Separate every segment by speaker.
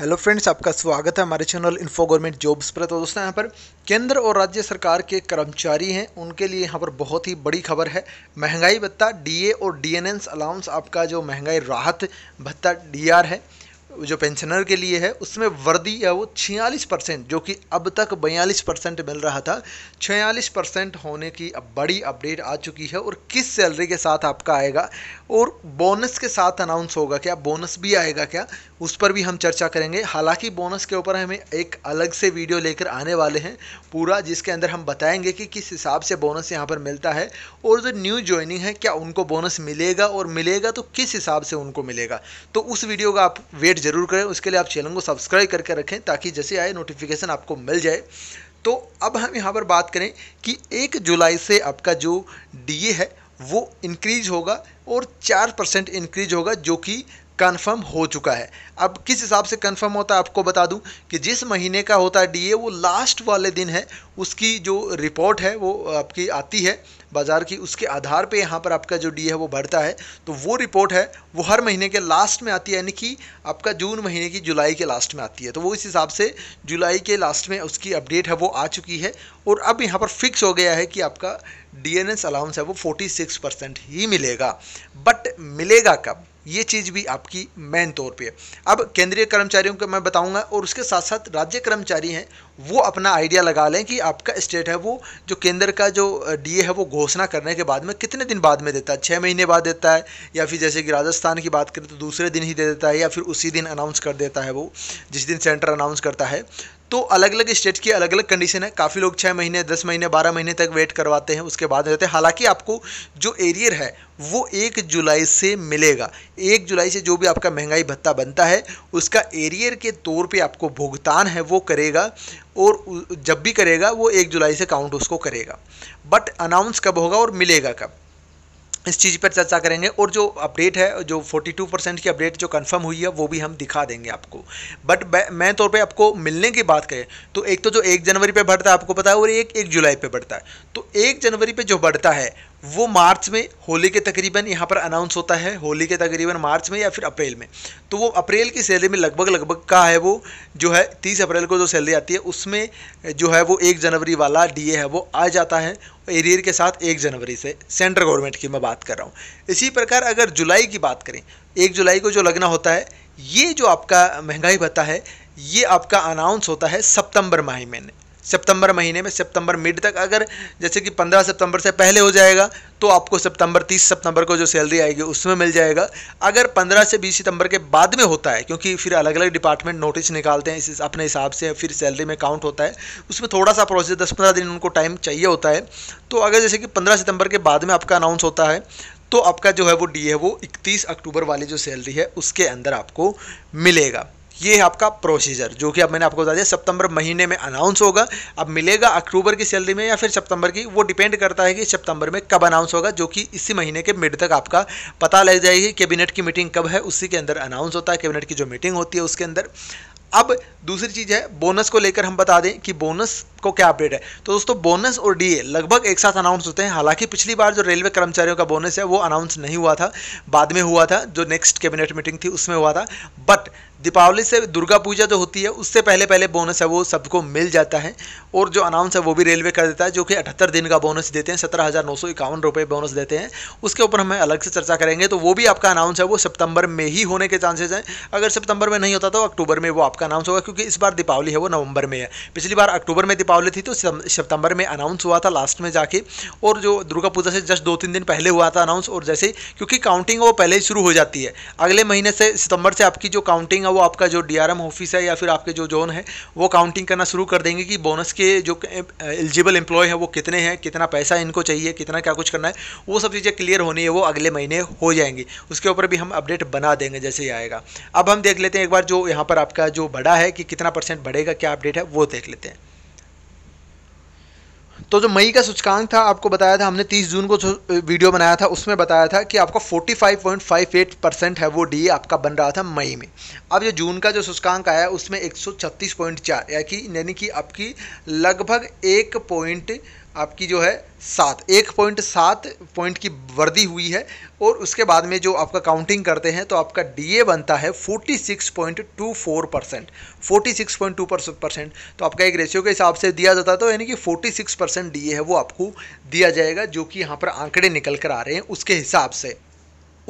Speaker 1: hello friends आपका स्वागत है हमारे चैनल इन्फो गवर्नमेंट जॉब्स पर तो दोस्तों यहाँ पर केंद्र और राज्य सरकार के कर्मचारी हैं उनके लिए यहाँ पर बहुत ही बड़ी खबर है महंगाई भत्ता डीए और डीएनएस अलाउंस आपका जो महंगाई राहत भत्ता डीआर है जो पेंशनर के लिए है उसमें वर्दी है वो छियालीस परसेंट जो कि अब तक बयालीस परसेंट मिल रहा था छियालीस परसेंट होने की अब बड़ी अपडेट आ चुकी है और किस सैलरी के साथ आपका आएगा और बोनस के साथ अनाउंस होगा क्या बोनस भी आएगा क्या उस पर भी हम चर्चा करेंगे हालांकि बोनस के ऊपर हमें एक अलग से वीडियो लेकर आने वाले हैं पूरा जिसके अंदर हम बताएंगे कि किस हिसाब से बोनस यहाँ पर मिलता है और जो न्यू ज्वाइनिंग है क्या उनको बोनस मिलेगा और मिलेगा तो किस हिसाब से उनको मिलेगा तो उस वीडियो का आप वेट वेट जरूर करें उसके लिए आप चैनल को सब्सक्राइब करके रखें ताकि जैसे आए नोटिफिकेशन आपको मिल जाए तो अब हम यहाँ पर बात करें कि एक जुलाई से आपका जो डीए है वो इंक्रीज होगा और चार परसेंट इंक्रीज होगा जो कि कन्फर्म हो चुका है अब किस हिसाब से कन्फर्म होता है आपको बता दूं कि जिस महीने का होता है डीए वो लास्ट वाले दिन है उसकी जो रिपोर्ट है वो आपकी आती है बाज़ार की उसके आधार पे यहाँ पर आपका जो डी है वो बढ़ता है तो वो रिपोर्ट है वो हर महीने के लास्ट में आती है यानी कि आपका जून महीने की जुलाई के लास्ट में आती है तो वो इस हिसाब से जुलाई के लास्ट में उसकी अपडेट है वो आ चुकी है और अब यहाँ पर फिक्स हो गया है कि आपका डी एन अलाउंस है वो फोर्टी परसेंट ही मिलेगा बट मिलेगा कब ये चीज़ भी आपकी मेन तौर पे है अब केंद्रीय कर्मचारियों को मैं बताऊंगा और उसके साथ साथ राज्य कर्मचारी हैं वो अपना आइडिया लगा लें कि आपका स्टेट है वो जो केंद्र का जो डीए है वो घोषणा करने के बाद में कितने दिन बाद में देता है छः महीने बाद देता है या फिर जैसे कि राजस्थान की बात करें तो दूसरे दिन ही दे देता है या फिर उसी दिन अनाउंस कर देता है वो जिस दिन सेंटर अनाउंस करता है तो अलग अलग स्टेट की अलग अलग कंडीशन है काफ़ी लोग छः महीने दस महीने बारह महीने तक वेट करवाते हैं उसके बाद रहते हैं हालांकि आपको जो एरियर है वो एक जुलाई से मिलेगा एक जुलाई से जो भी आपका महंगाई भत्ता बनता है उसका एरियर के तौर पे आपको भुगतान है वो करेगा और जब भी करेगा वो एक जुलाई से काउंट उसको करेगा बट अनाउंस कब होगा और मिलेगा कब इस चीज़ पर चर्चा करेंगे और जो अपडेट है जो 42 परसेंट की अपडेट जो कंफर्म हुई है वो भी हम दिखा देंगे आपको बट मैं तौर पे आपको मिलने की बात करें तो एक तो जो एक जनवरी पे बढ़ता है आपको पता है और एक एक जुलाई पे बढ़ता है तो एक जनवरी पे जो बढ़ता है वो मार्च में होली के तकरीबन यहाँ पर अनाउंस होता है होली के तकरीबन मार्च में या फिर अप्रैल में तो वो अप्रैल की सैलरी में लगभग लगभग का है वो जो है तीस अप्रैल को जो सैलरी आती है उसमें जो है वो एक जनवरी वाला डीए है वो आ जाता है एरियर के साथ एक जनवरी से सेंट्रल गवर्नमेंट की मैं बात कर रहा हूँ इसी प्रकार अगर जुलाई की बात करें एक जुलाई को जो लगना होता है ये जो आपका महंगाई भत्ता है ये आपका अनाउंस होता है सितंबर माह में सितंबर महीने में सितंबर मिड तक अगर जैसे कि 15 सितंबर से पहले हो जाएगा तो आपको सितंबर 30 सितंबर को जो सैलरी आएगी उसमें मिल जाएगा अगर 15 से 20 सितंबर के बाद में होता है क्योंकि फिर अलग अलग डिपार्टमेंट नोटिस निकालते हैं इस अपने हिसाब से फिर सैलरी में काउंट होता है उसमें थोड़ा सा प्रोसेस दस पंद्रह दिन उनको टाइम चाहिए होता है तो अगर जैसे कि पंद्रह सितंबर के बाद में आपका अनाउंस होता है तो आपका जो है वो डी है वो इकतीस अक्टूबर वाली जो सैलरी है उसके अंदर आपको मिलेगा ये है आपका प्रोसीजर जो कि अब मैंने आपको बता दिया सितंबर महीने में अनाउंस होगा अब मिलेगा अक्टूबर की सैलरी में या फिर सितंबर की वो डिपेंड करता है कि सितंबर में कब अनाउंस होगा जो कि इसी महीने के मिड तक आपका पता लग जाएगी कैबिनेट की मीटिंग कब है उसी के अंदर अनाउंस होता है कैबिनेट की जो मीटिंग होती है उसके अंदर अब दूसरी चीज़ है बोनस को लेकर हम बता दें कि बोनस को क्या अपडेट है तो दोस्तों बोनस और डीए लगभग एक साथ अनाउंस होते हैं हालांकि पिछली बार जो रेलवे कर्मचारियों का बोनस है वो अनाउंस नहीं हुआ था बाद में हुआ था जो नेक्स्ट कैबिनेट मीटिंग थी उसमें हुआ था बट दीपावली से दुर्गा पूजा जो होती है उससे पहले पहले बोनस है वो सबको मिल जाता है और जो अनाउंस है वो भी रेलवे कर देता है जो कि अठहत्तर दिन का बोनस देते हैं सत्रह हज़ार नौ सौ इक्यावन रुपये बोनस देते हैं उसके ऊपर हमें अलग से चर्चा करेंगे तो वो भी आपका अनाउंस है वो सितंबर में ही होने के चांसेस हैं अगर सितंबर में नहीं होता तो अक्टूबर में वो आपका अनाउंस होगा क्योंकि इस बार दीपावली है वो नवंबर में है पिछली बार अक्टूबर में दीपावली थी तो सितंबर में अनाउंस हुआ था लास्ट में जाके और जो दुर्गा पूजा से जस्ट दो तीन दिन पहले हुआ था अनाउंस और जैसे क्योंकि काउंटिंग वो पहले ही शुरू हो जाती है अगले महीने से सितंबर से आपकी जो काउंटिंग है वो आपका जो डी ऑफिस है या फिर आपके जो जोन है वो काउंटिंग करना शुरू कर देंगे कि बोनस के जो एलिजिबल एम्प्लॉय हैं वो कितने हैं कितना पैसा इनको चाहिए कितना क्या कुछ करना है वो सब चीज़ें क्लियर होनी है वो अगले महीने हो जाएंगी उसके ऊपर भी हम अपडेट बना देंगे जैसे ही आएगा अब हम देख लेते हैं एक बार जो यहाँ पर आपका जो बड़ा है कि कितना परसेंट बढ़ेगा क्या अपडेट है वो देख लेते हैं तो जो मई का सूचकांक था आपको बताया था हमने 30 जून को जो वीडियो बनाया था उसमें बताया था कि आपका 45.58 परसेंट है वो डी आपका बन रहा था मई में अब जो जून का जो सूचकांक आया उसमें 136.4 यानी कि यानी कि आपकी लगभग एक पॉइंट आपकी जो है सात एक पॉइंट सात पॉइंट की वर्दी हुई है और उसके बाद में जो आपका काउंटिंग करते हैं तो आपका डीए बनता है forty six point two four percent forty six point two percent तो आपका एक रेशियो के हिसाब से दिया जाता है तो यानी कि फोर्टी सिक्स परसेंट डी है वो आपको दिया जाएगा जो कि यहाँ पर आंकड़े निकल कर आ रहे हैं उसके हिसाब से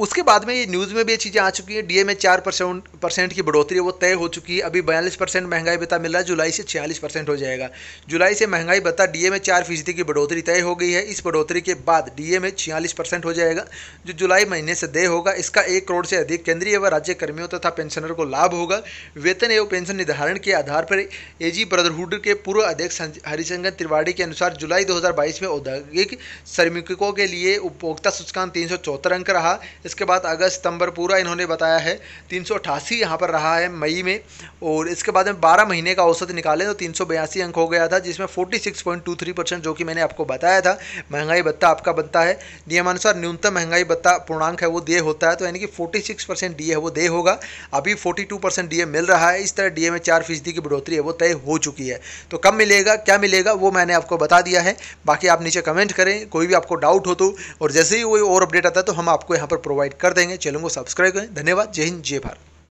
Speaker 1: उसके बाद में ये न्यूज़ में भी ये चीज़ें आ चुकी हैं डीए में चार परसेंट परसेंट की बढ़ोतरी है वो तय हो चुकी है अभी बयालीस परसेंट महंगाई भत्ता मिल रहा है जुलाई से छियालीस परसेंट हो जाएगा जुलाई से महंगाई भत्ता डीए में चार फीसदी की बढ़ोतरी तय हो गई है इस बढ़ोतरी के बाद डीए में छियालीस परसेंट हो जाएगा जो जुलाई महीने से देय होगा इसका एक करोड़ से अधिक केंद्रीय व राज्य कर्मियों तथा पेंशनर को लाभ होगा वेतन एवं पेंशन निर्धारण के आधार पर ए ब्रदरहुड के पूर्व अध्यक्ष हरिशंकर त्रिवाड़ी के अनुसार जुलाई दो में औद्योगिक श्रमिकों के लिए उपभोक्ता सूचकांक तीन अंक रहा इसके बाद अगस्त सितंबर पूरा इन्होंने बताया है तीन सौ अठासी यहाँ पर रहा है मई में और इसके बाद में बारह महीने का औसत निकालें तो तीन सौ बयासी अंक हो गया था जिसमें forty six point two three percent जो कि मैंने आपको बताया था महंगाई भत्ता आपका बनता है नियमानुसार न्यूनतम महंगाई भत्ता पूर्णांक है वो दे होता है तो यानी कि फोर्टी सिक्स परसेंट डी है वो दे होगा अभी फोर्टी टू परसेंट डी मिल रहा है इस तरह डी में चार फीसदी की बढ़ोतरी है वो तय हो चुकी है तो कब मिलेगा क्या मिलेगा वो मैंने आपको बता दिया है बाकी आप नीचे कमेंट करें कोई भी आपको डाउट हो तो और जैसे ही कोई और अपडेट आता है तो हम आपको यहाँ पर प्रोवाइड प्रोवाइड कर देंगे चैनल को सब्सक्राइब करें धन्यवाद जय हिंद जय भारत